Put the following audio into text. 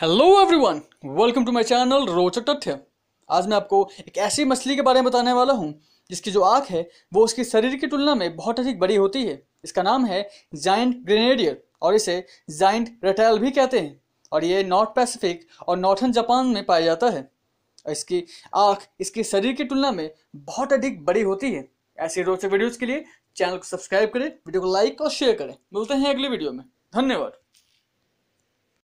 hello everyone welcome to my channel रोचक तथ्य आज मैं आपको एक ऐसी मछली के बारे में बताने वाला हूँ जिसकी जो आँख है वो उसके शरीर की तुलना में बहुत अधिक बड़ी होती है इसका नाम है जाइंट ग्रेनेडियर और इसे जाइंट रेटाइल भी कहते हैं और ये नॉर्थ पैसिफिक और नॉर्थन जापान में पाया जाता है इसकी आँख इसके शरीर की तुलना में बहुत अधिक बड़ी होती है ऐसे रोचक वीडियोज़ के लिए चैनल को सब्सक्राइब करें वीडियो को लाइक और शेयर करें मिलते हैं अगले वीडियो में धन्यवाद